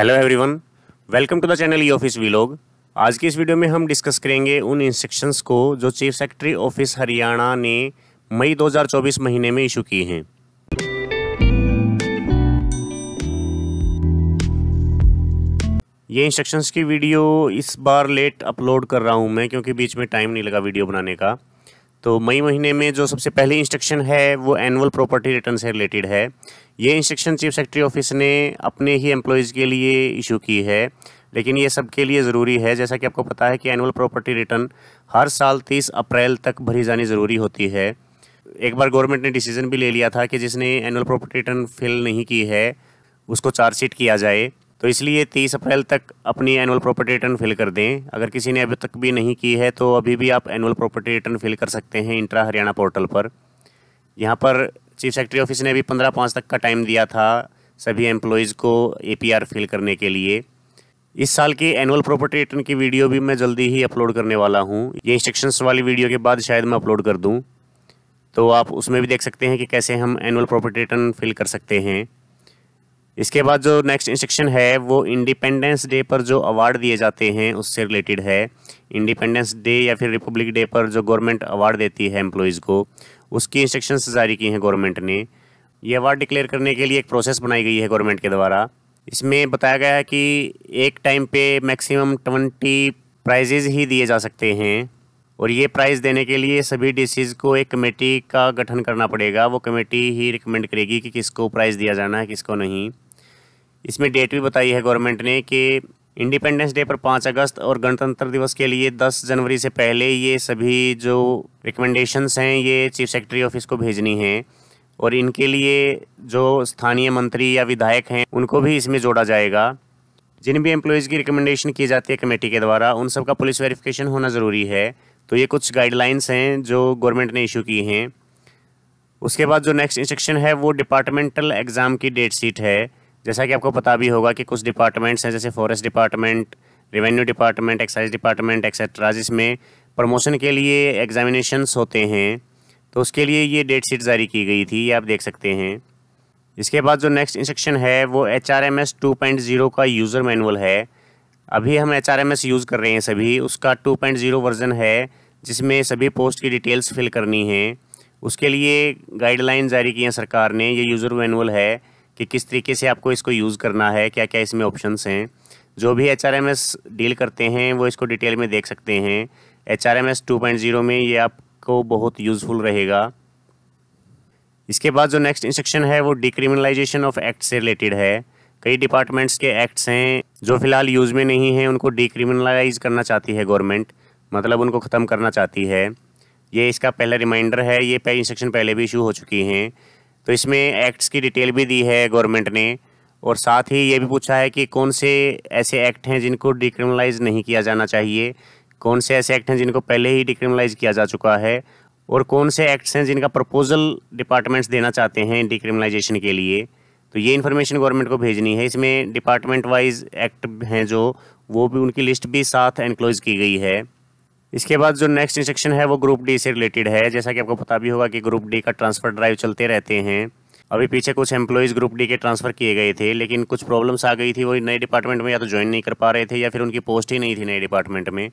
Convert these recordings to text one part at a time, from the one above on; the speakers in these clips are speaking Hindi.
hello everyone welcome to the channel e office vlog आज की इस वीडियो में हम डिस्कस करेंगे उन इंस्ट्रक्शंस को जो चीफ सेक्रेटरी ऑफिस हरियाणा ने मई 2024 महीने में इशू किए हैं ये इंस्ट्रक्शंस की वीडियो इस बार लेट अपलोड कर रहा हूं मैं क्योंकि बीच में टाइम नहीं लगा वीडियो बनाने का तो मई महीने में जो सबसे पहली इंस्ट्रक्शन है वो एनुअल प्रॉपर्टी रिटर्न से रिलेटेड है ये इंस्ट्रक्शन चीफ सेक्रेटरी ऑफिस ने अपने ही एम्प्लॉयज़ के लिए इशू की है लेकिन ये सबके लिए ज़रूरी है जैसा कि आपको पता है कि एनुअल प्रॉपर्टी रिटर्न हर साल तीस अप्रैल तक भरी जानी ज़रूरी होती है एक बार गवर्नमेंट ने डिसीजन भी ले लिया था कि जिसने एनुअल प्रॉपर्टी रिटर्न फिल नहीं की है उसको चार्जशीट किया जाए तो इसलिए तीस अप्रैल तक अपनी एनुअल प्रॉपर्टी रिटर्न फिल कर दें अगर किसी ने अभी तक भी नहीं की है तो अभी भी आप एनुअल प्रॉपर्टी रिटर्न फिल कर सकते हैं इंट्रा हरियाणा पोर्टल पर यहाँ पर चीफ सेक्रेटरी ऑफिस ने भी पंद्रह पाँच तक का टाइम दिया था सभी एम्प्लॉयज़ को ए फिल करने के लिए इस साल की एनुअल प्रॉपर्टी रिटर्न की वीडियो भी मैं जल्दी ही अपलोड करने वाला हूँ ये इंस्ट्रक्शंस वाली वीडियो के बाद शायद मैं अपलोड कर दूँ तो आप उसमें भी देख सकते हैं कि कैसे हम एनुअल प्रॉपर्टी रिटर्न फिल कर सकते हैं इसके बाद जो नेक्स्ट इंस्ट्रक्शन है वो इंडिपेंडेंस डे पर जो अवार्ड दिए जाते हैं उससे रिलेटेड है इंडिपेंडेंस डे या फिर रिपब्लिक डे पर जो गवर्नमेंट अवार्ड देती है एम्प्लॉयज़ को उसकी इंस्ट्रक्शंस जारी की हैं गवर्नमेंट ने ये अवार्ड डिक्लेयर करने के लिए एक प्रोसेस बनाई गई है गवर्नमेंट के द्वारा इसमें बताया गया है कि एक टाइम पे मैक्सिमम ट्वेंटी प्राइजेज ही दिए जा सकते हैं और ये प्राइज़ देने के लिए सभी डीसीज़ को एक कमेटी का गठन करना पड़ेगा वो कमेटी ही रिकमेंड करेगी कि किसको प्राइज़ दिया जाना है किसको नहीं इसमें डेट भी बताई है गवर्नमेंट ने कि इंडिपेंडेंस डे पर पाँच अगस्त और गणतंत्र दिवस के लिए दस जनवरी से पहले ये सभी जो रिकमेंडेशंस हैं ये चीफ सेक्रेटरी ऑफिस को भेजनी है और इनके लिए जो स्थानीय मंत्री या विधायक हैं उनको भी इसमें जोड़ा जाएगा जिन भी एम्प्लॉयज़ की रिकमेंडेशन की जाती है कमेटी के द्वारा उन सबका पुलिस वेरिफिकेशन होना ज़रूरी है तो ये कुछ गाइडलाइंस हैं जो गवर्नमेंट ने इशू की हैं उसके बाद जो नेक्स्ट इंस्ट्रक्शन है वो डिपार्टमेंटल एग्ज़ाम की डेट शीट है जैसा कि आपको पता भी होगा कि कुछ डिपार्टमेंट्स हैं जैसे forest department revenue department excise department etcetera जिसमें प्रमोशन के लिए एग्जामिनेशनस होते हैं तो उसके लिए ये डेट शीट जारी की गई थी ये आप देख सकते हैं इसके बाद जो नेक्स्ट इंस्ट्रक्शन है वो H R M S two point zero का यूज़र मैनुअल है अभी हम H R M S use कर रहे हैं सभी उसका टू पॉइंट ज़ीरो वर्ज़न है जिसमें सभी पोस्ट की डिटेल्स फिल करनी है उसके लिए गाइडलाइन जारी की हैं सरकार ने ये यूज़र मैनुअल है कि किस तरीके से आपको इसको यूज़ करना है क्या क्या इसमें ऑप्शन हैं जो भी एच डील करते हैं वो इसको डिटेल में देख सकते हैं एच आर में ये आपको बहुत यूज़फुल रहेगा इसके बाद जो नेक्स्ट इंस्ट्रक्शन है वो डिक्रिमिनलाइजेशन ऑफ एक्ट से रिलेटेड है कई डिपार्टमेंट्स के एक्ट्स हैं जो फिलहाल यूज़ में नहीं हैं उनको डिक्रिमिनलाइज करना चाहती है गवर्नमेंट मतलब उनको ख़त्म करना चाहती है ये इसका पहला रिमाइंडर है ये इंस्ट्रक्शन पहले भी इशू हो चुकी हैं तो इसमें एक्ट्स की डिटेल भी दी है गवर्नमेंट ने और साथ ही ये भी पूछा है कि कौन से ऐसे एक्ट हैं जिनको डिक्रिमिनलाइज नहीं किया जाना चाहिए कौन से ऐसे एक्ट हैं जिनको पहले ही डिक्रिमिनलाइज किया जा चुका है और कौन से एक्ट्स हैं जिनका प्रपोजल डिपार्टमेंट्स देना चाहते हैं डिक्रिमिनलाइजेशन के लिए तो ये इन्फॉर्मेशन गवर्नमेंट को भेजनी है इसमें डिपार्टमेंट वाइज एक्ट हैं जो वो भी उनकी लिस्ट भी साथ एनक्लोज की गई है इसके बाद जो नेक्स्ट इंस्ट्रक्शन है वो ग्रुप डी से रिलेटेड है जैसा कि आपको पता भी होगा कि ग्रुप डी का ट्रांसफ़र ड्राइव चलते रहते हैं अभी पीछे कुछ एम्प्लॉयज़ ग्रुप डी के ट्रांसफ़र किए गए थे लेकिन कुछ प्रॉब्लम्स आ गई थी वो नए डिपार्टमेंट में या तो ज्वाइन नहीं कर पा रहे थे या फिर उनकी पोस्ट ही नहीं थी नए डिपार्टमेंट में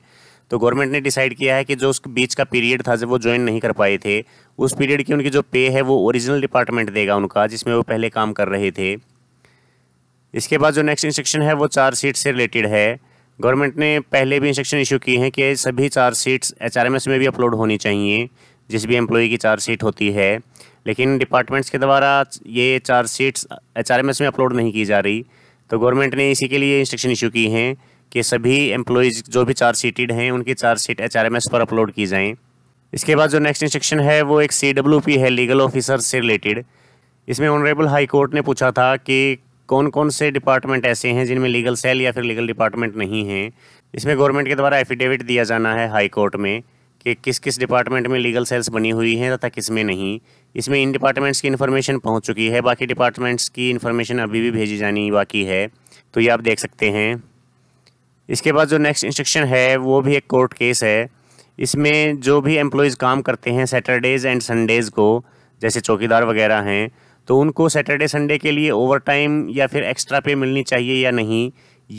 तो गवर्नमेंट ने डिसाइड किया है कि जो उस बीच का पीरियड था जब वो ज्वाइन नहीं कर पाए थे उस पीरियड की उनकी जो पे है वो ओरिजिनल डिपार्टमेंट देगा उनका जिसमें वो पहले काम कर रहे थे इसके बाद जो नेक्स्ट इंस्ट्रक्शन है वो चार सीट से रिलेटेड है गवर्नमेंट ने पहले भी इंस्ट्रक्शन इशू किए हैं कि सभी चार सीट्स एच में भी अपलोड होनी चाहिए जिस भी एम्प्लॉय की चार सीट होती है लेकिन डिपार्टमेंट्स के द्वारा ये चार सीट्स एच में अपलोड नहीं की जा रही तो गवर्नमेंट ने इसी के लिए इंस्ट्रक्शन इशू की हैं कि सभी एम्प्लॉयज़ जो भी चार सीटेड हैं उनकी चार सीट एच पर अपलोड की जाएँ इसके बाद जो नेक्स्ट इंस्ट्रक्शन है वो एक सी है लीगल ऑफिसर से रिलेटेड इसमें ऑनरेबल हाई कोर्ट ने पूछा था कि कौन कौन से डिपार्टमेंट ऐसे हैं जिनमें लीगल सेल या फिर लीगल डिपार्टमेंट नहीं है इसमें गवर्नमेंट के द्वारा एफिडेविट दिया जाना है हाई कोर्ट में कि किस किस डिपार्टमेंट में लीगल सेल्स बनी हुई हैं तथा किस में नहीं इसमें इन डिपार्टमेंट्स की इन्फॉर्मेशन पहुँच चुकी है बाकी डिपार्टमेंट्स की इन्फॉर्मेशन अभी भी भेजी जानी बाकी है तो ये आप देख सकते हैं इसके बाद जो नेक्स्ट इंस्ट्रक्शन है वो भी एक कोर्ट केस है इसमें जो भी एम्प्लॉयज़ काम करते हैं सैटरडेज़ एंड संडेज़ को जैसे चौकीदार वगैरह हैं तो उनको सैटरडे संडे के लिए ओवर टाइम या फिर एक्स्ट्रा पे मिलनी चाहिए या नहीं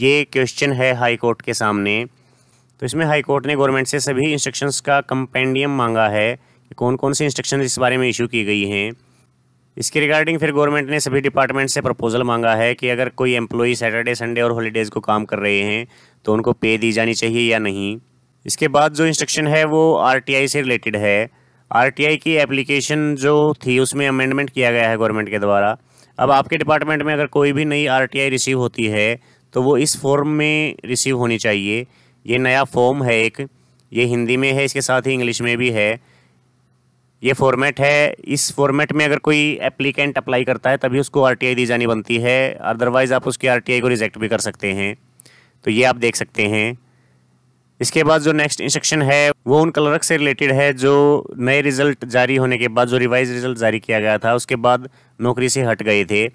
ये क्वेश्चन है हाई कोर्ट के सामने तो इसमें हाई कोर्ट ने गवर्नमेंट से सभी इंस्ट्रक्शंस का कंपेंडियम मांगा है कि कौन कौन से इंस्ट्रक्शन इस बारे में इशू की गई हैं इसके रिगार्डिंग फिर गवर्नमेंट ने सभी डिपार्टमेंट से प्रपोजल मांगा है कि अगर कोई एम्प्लॉई सैटरडे संडे और हॉलीडेज़ को काम कर रहे हैं तो उनको पे दी जानी चाहिए या नहीं इसके बाद जो इंस्ट्रक्शन है वो आर से रिलेटेड है आर की एप्लीकेशन जो थी उसमें अमेंडमेंट किया गया है गवर्नमेंट के द्वारा अब आपके डिपार्टमेंट में अगर कोई भी नई आर रिसीव होती है तो वो इस फॉर्म में रिसीव होनी चाहिए ये नया फॉर्म है एक ये हिंदी में है इसके साथ ही इंग्लिश में भी है ये फॉर्मेट है इस फॉर्मेट में अगर कोई एप्लीकेंट अप्लाई करता है तभी उसको आरटीआई दी जानी बनती है अदरवाइज़ आप उसकी आरटीआई को रिजेक्ट भी कर सकते हैं तो ये आप देख सकते हैं इसके बाद जो नेक्स्ट इंस्ट्रक्शन है वो उन क्लर्क से रिलेटेड है जो नए रिजल्ट जारी होने के बाद जो रिवाइज रिजल्ट जारी किया गया था उसके बाद नौकरी से हट गए थे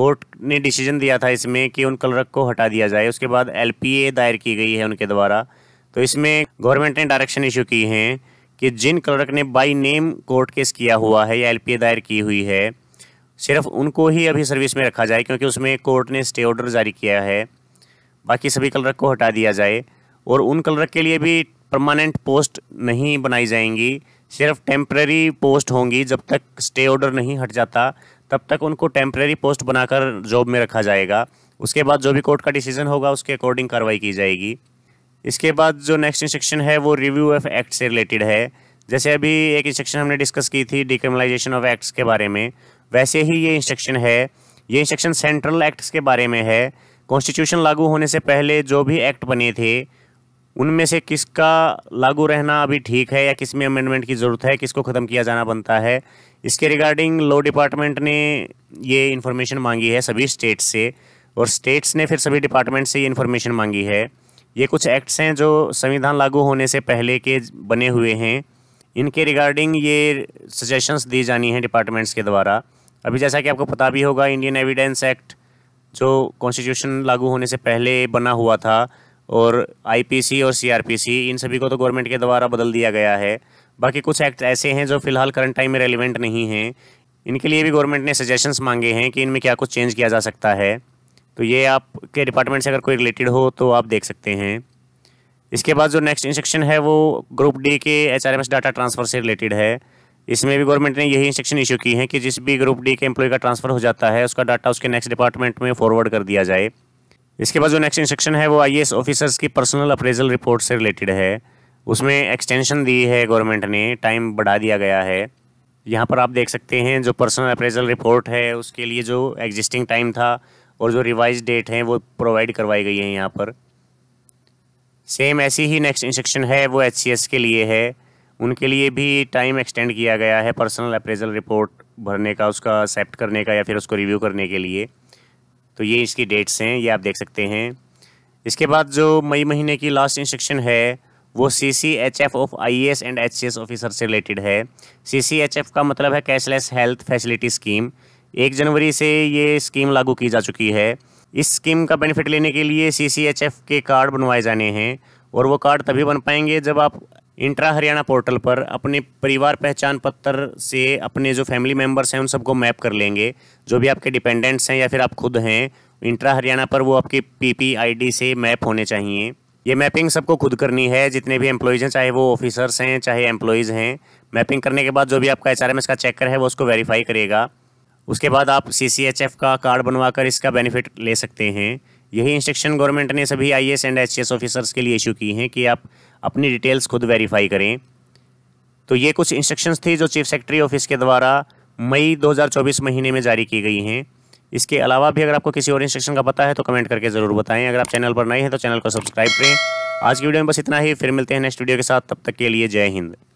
कोर्ट ने डिसीजन दिया था इसमें कि उन क्लर्क को हटा दिया जाए उसके बाद एल दायर की गई है उनके द्वारा तो इसमें गवर्नमेंट ने डायरेक्शन इशू की हैं कि जिन क्लर्क ने बाई नेम कोर्ट केस किया हुआ है या एल दायर की हुई है सिर्फ उनको ही अभी सर्विस में रखा जाए क्योंकि उसमें कोर्ट ने स्टे ऑर्डर जारी किया है बाकी सभी क्लर्क को हटा दिया जाए और उन क्लर्क के लिए भी परमानेंट पोस्ट नहीं बनाई जाएंगी सिर्फ टेम्प्रेरी पोस्ट होंगी जब तक स्टे ऑर्डर नहीं हट जाता तब तक उनको टेम्प्रेरी पोस्ट बनाकर जॉब में रखा जाएगा उसके बाद जो भी कोर्ट का डिसीज़न होगा उसके अकॉर्डिंग कार्रवाई की जाएगी इसके बाद जो नेक्स्ट इंस्ट्रक्शन है वो रिव्यू ऑफ एक्ट से रिलेटेड है जैसे अभी एक इंस्ट्रक्शन हमने डिस्कस की थी डिक्रिमिनलाइजेशन ऑफ एक्ट्स के बारे में वैसे ही ये इंस्ट्रक्शन है ये इंस्ट्रक्शन सेंट्रल एक्ट्स के बारे में है कॉन्स्टिट्यूशन लागू होने से पहले जो भी एक्ट बने थे उनमें से किसका लागू रहना अभी ठीक है या किस में अमेंडमेंट की ज़रूरत है किसको ख़त्म किया जाना बनता है इसके रिगार्डिंग लॉ डिपार्टमेंट ने ये इन्फॉर्मेशन मांगी है सभी स्टेट्स से और स्टेट्स ने फिर सभी डिपार्टमेंट से ये इन्फॉर्मेशन मांगी है ये कुछ एक्ट्स हैं जो संविधान लागू होने से पहले के बने हुए हैं इनके रिगार्डिंग ये सजेशंस दी जानी हैं डिपार्टमेंट्स के द्वारा अभी जैसा कि आपको पता भी होगा इंडियन एविडेंस एक्ट जो कॉन्स्टिट्यूशन लागू होने से पहले बना हुआ था और आईपीसी और सीआरपीसी इन सभी को तो गवर्नमेंट के द्वारा बदल दिया गया है बाकी कुछ एक्ट ऐसे हैं जो फिलहाल करंट टाइम में रेलिवेंट नहीं हैं इनके लिए भी गवर्नमेंट ने सजेशंस मांगे हैं कि इनमें क्या कुछ चेंज किया जा सकता है तो ये आपके डिपार्टमेंट से अगर कोई रिलेटेड हो तो आप देख सकते हैं इसके बाद जो नेक्स्ट इंस्ट्रक्शन है वो ग्रुप डी के एच डाटा ट्रांसफ़र से रिलेटेड है इसमें भी गवर्नमेंट ने यही इंस्ट्रक्शन इशू की है कि जिस भी ग्रुप डी के एम्प्लॉय का ट्रांसफ़र हो जाता है उसका डाटा उसके नेक्स्ट डिपार्टमेंट में फॉरवर्ड कर दिया जाए इसके बाद जो नेक्स्ट इंस्ट्रक्शन है वो आई ऑफिसर्स की पर्सनल अप्रेजल रिपोर्ट से रिलेटेड है उसमें एक्सटेंशन दी है गवर्नमेंट ने टाइम बढ़ा दिया गया है यहाँ पर आप देख सकते हैं जो पर्सनल अप्रेजल रिपोर्ट है उसके लिए जो एग्जिस्टिंग टाइम था और जो रिवाइज डेट हैं वो प्रोवाइड करवाई गई हैं यहाँ पर सेम ऐसी ही नेक्स्ट इंस्ट्रक्शन है वो एच के लिए है उनके लिए भी टाइम एक्सटेंड किया गया है पर्सनल अप्रेजल रिपोर्ट भरने का उसका एक्सेप्ट करने का या फिर उसको रिव्यू करने के लिए तो ये इसकी डेट्स हैं ये आप देख सकते हैं इसके बाद जो मई महीने की लास्ट इंस्ट्रक्शन है वो C C H F of I S and H C S officer से रिलेटेड है सी सी एच एफ का मतलब है कैशलेस हेल्थ फैसिलिटी स्कीम एक जनवरी से ये स्कीम लागू की जा चुकी है इस स्कीम का बेनिफिट लेने के लिए सी के कार्ड बनवाए जाने हैं और वो कार्ड तभी बन पाएंगे जब आप इंट्रा हरियाणा पोर्टल पर अपने परिवार पहचान पत्र से अपने जो फैमिली मेम्बर्स हैं उन सबको मैप कर लेंगे जो भी आपके डिपेंडेंट्स हैं या फिर आप खुद हैं इंट्रा हरियाणा पर वो आपकी आई डी से मैप होने चाहिए ये मैपिंग सबको खुद करनी है जितने भी एम्प्लॉयज़ हैं चाहे वो ऑफिसर्स हैं चाहे एम्प्लॉयज़ हैं मैपिंग करने के बाद जो भी आपका एच का चेकर है वो उसको वेरीफाई करेगा उसके बाद आप सी का कार्ड बनवाकर इसका बेनिफिट ले सकते हैं यही इंस्ट्रक्शन गवर्नमेंट ने सभी आई एंड एच ऑफिसर्स के लिए इशू की हैं कि आप अपनी डिटेल्स खुद वेरीफाई करें तो ये कुछ इंस्ट्रक्शंस थी जो चीफ सेक्रेटरी ऑफिस के द्वारा मई 2024 महीने में जारी की गई हैं इसके अलावा भी अगर आपको किसी और इंस्ट्रक्शन का पता है तो कमेंट करके ज़रूर बताएं अगर आप चैनल पर नए हैं तो चैनल को सब्सक्राइब करें आज की वीडियो में बस इतना ही फिर मिलते हैं नेक्स्ट वीडियो के साथ तब तक के लिए जय हिंद